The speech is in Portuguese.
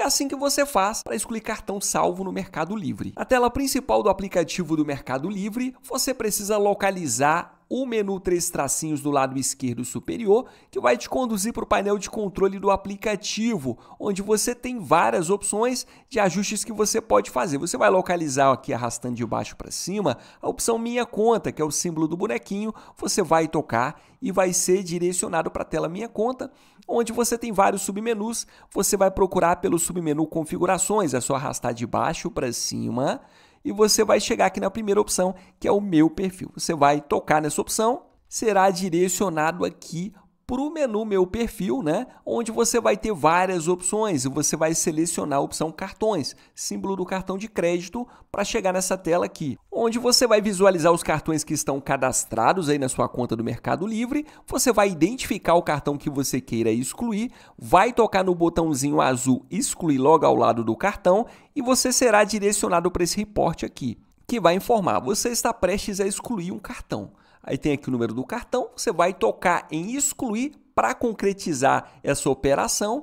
é assim que você faz para escolher cartão salvo no Mercado Livre. A tela principal do aplicativo do Mercado Livre, você precisa localizar o menu três tracinhos do lado esquerdo superior, que vai te conduzir para o painel de controle do aplicativo, onde você tem várias opções de ajustes que você pode fazer. Você vai localizar aqui arrastando de baixo para cima a opção Minha Conta, que é o símbolo do bonequinho, você vai tocar e vai ser direcionado para a tela Minha Conta, onde você tem vários submenus, você vai procurar pelo submenu Configurações, é só arrastar de baixo para cima e você vai chegar aqui na primeira opção, que é o meu perfil. Você vai tocar nessa opção, será direcionado aqui para o menu Meu Perfil, né? onde você vai ter várias opções e você vai selecionar a opção Cartões, símbolo do cartão de crédito, para chegar nessa tela aqui, onde você vai visualizar os cartões que estão cadastrados aí na sua conta do Mercado Livre, você vai identificar o cartão que você queira excluir, vai tocar no botãozinho azul Excluir logo ao lado do cartão e você será direcionado para esse reporte aqui, que vai informar você está prestes a excluir um cartão. Aí tem aqui o número do cartão, você vai tocar em excluir para concretizar essa operação